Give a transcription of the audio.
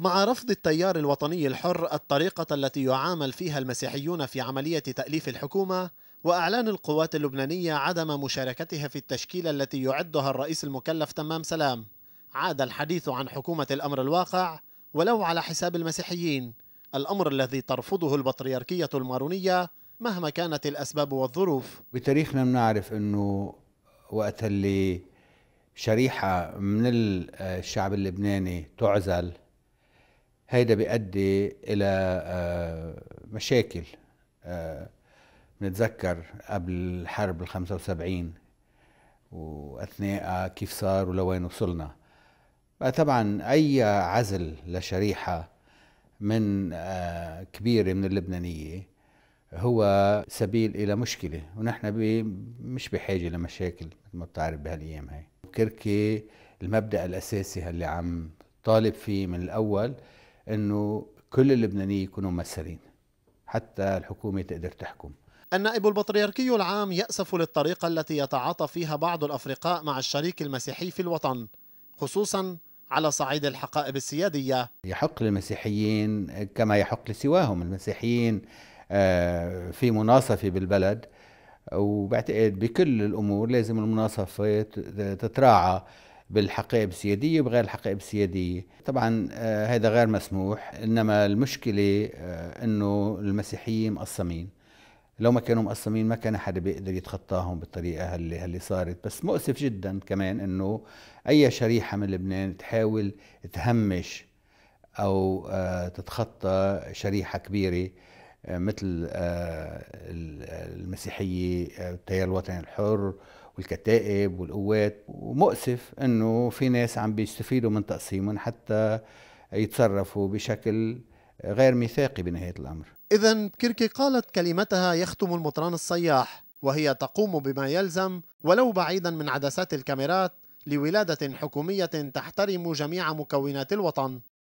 مع رفض التيار الوطني الحر الطريقة التي يعامل فيها المسيحيون في عملية تأليف الحكومة وأعلان القوات اللبنانية عدم مشاركتها في التشكيلة التي يعدها الرئيس المكلف تمام سلام عاد الحديث عن حكومة الأمر الواقع ولو على حساب المسيحيين الأمر الذي ترفضه البطريركية المارونية مهما كانت الأسباب والظروف بتاريخنا بنعرف أنه وقت اللي شريحة من الشعب اللبناني تعزل هيدا بيؤدي الى آه، مشاكل آه، نتذكر قبل الحرب ال 75 واثناء كيف صار ولوين وصلنا طبعا اي عزل لشريحه من آه، كبيره من اللبنانيه هو سبيل الى مشكله ونحن مش بحاجه لمشاكل مثل ما بتعرف بهالايام هاي كركي المبدا الاساسي اللي عم طالب فيه من الاول انه كل اللبنانيين يكونوا ممثلين حتى الحكومه تقدر تحكم النائب البطريركي العام يأسف للطريقة التي يتعاطى فيها بعض الأفرقاء مع الشريك المسيحي في الوطن خصوصا على صعيد الحقائب السيادية يحق للمسيحيين كما يحق لسواهم المسيحيين آه، في مناصفة بالبلد وبعتقد بكل الأمور لازم المناصفة تتراعى بالحقائب السيادية وبغير الحقائب السيادية طبعا آه، هذا غير مسموح إنما المشكلة آه، أنه المسيحيين مقسمين لو ما كانوا مقسمين ما كان حدا بيقدر يتخطاهم بالطريقة اللي, اللي صارت بس مؤسف جدا كمان أنه أي شريحة من لبنان تحاول تهمش أو آه، تتخطى شريحة كبيرة مثل المسيحيه التيار آه، الوطني الحر والكتائب والقوات ومؤسف انه في ناس عم بيستفيدوا من تقسيمهم حتى يتصرفوا بشكل غير ميثاقي بنهايه الامر. اذا كيركي قالت كلمتها يختم المطران الصياح وهي تقوم بما يلزم ولو بعيدا من عدسات الكاميرات لولاده حكوميه تحترم جميع مكونات الوطن.